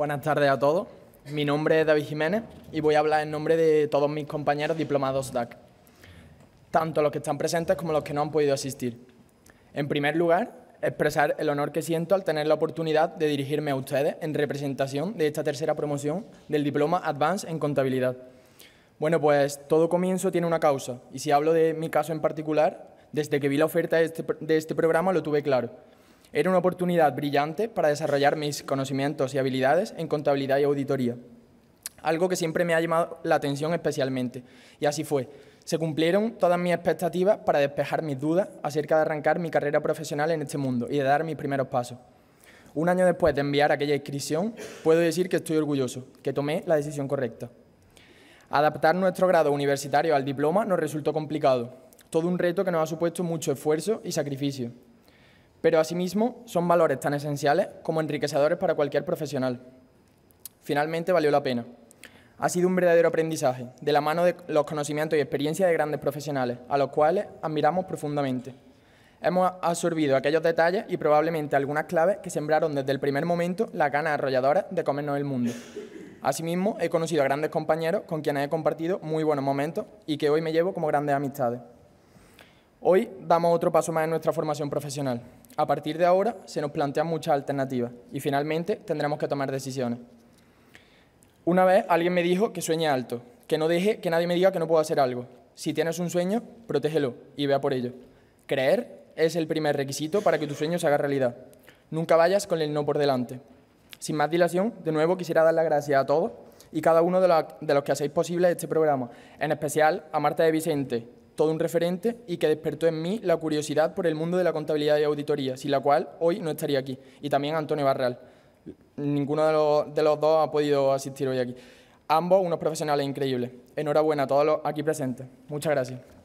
Buenas tardes a todos. Mi nombre es David Jiménez y voy a hablar en nombre de todos mis compañeros diplomados DAC, tanto los que están presentes como los que no han podido asistir. En primer lugar, expresar el honor que siento al tener la oportunidad de dirigirme a ustedes en representación de esta tercera promoción del diploma Advance en Contabilidad. Bueno, pues todo comienzo tiene una causa y si hablo de mi caso en particular, desde que vi la oferta de este, de este programa lo tuve claro. Era una oportunidad brillante para desarrollar mis conocimientos y habilidades en contabilidad y auditoría, algo que siempre me ha llamado la atención especialmente. Y así fue. Se cumplieron todas mis expectativas para despejar mis dudas acerca de arrancar mi carrera profesional en este mundo y de dar mis primeros pasos. Un año después de enviar aquella inscripción, puedo decir que estoy orgulloso, que tomé la decisión correcta. Adaptar nuestro grado universitario al diploma nos resultó complicado, todo un reto que nos ha supuesto mucho esfuerzo y sacrificio pero asimismo son valores tan esenciales como enriquecedores para cualquier profesional. Finalmente valió la pena. Ha sido un verdadero aprendizaje, de la mano de los conocimientos y experiencias de grandes profesionales, a los cuales admiramos profundamente. Hemos absorbido aquellos detalles y probablemente algunas claves que sembraron desde el primer momento la gana arrolladora de comernos el mundo. Asimismo, he conocido a grandes compañeros con quienes he compartido muy buenos momentos y que hoy me llevo como grandes amistades. Hoy damos otro paso más en nuestra formación profesional. A partir de ahora se nos plantean muchas alternativas y finalmente tendremos que tomar decisiones. Una vez alguien me dijo que sueñe alto, que no deje que nadie me diga que no puedo hacer algo. Si tienes un sueño, protégelo y vea por ello. Creer es el primer requisito para que tu sueño se haga realidad. Nunca vayas con el no por delante. Sin más dilación, de nuevo quisiera dar las gracias a todos y cada uno de los, que hacéis posible este programa, en especial a Marta de Vicente, todo un referente y que despertó en mí la curiosidad por el mundo de la contabilidad y auditoría, sin la cual hoy no estaría aquí. Y también Antonio Barral. Ninguno de los, de los dos ha podido asistir hoy aquí. Ambos unos profesionales increíbles. Enhorabuena a todos los aquí presentes. Muchas gracias.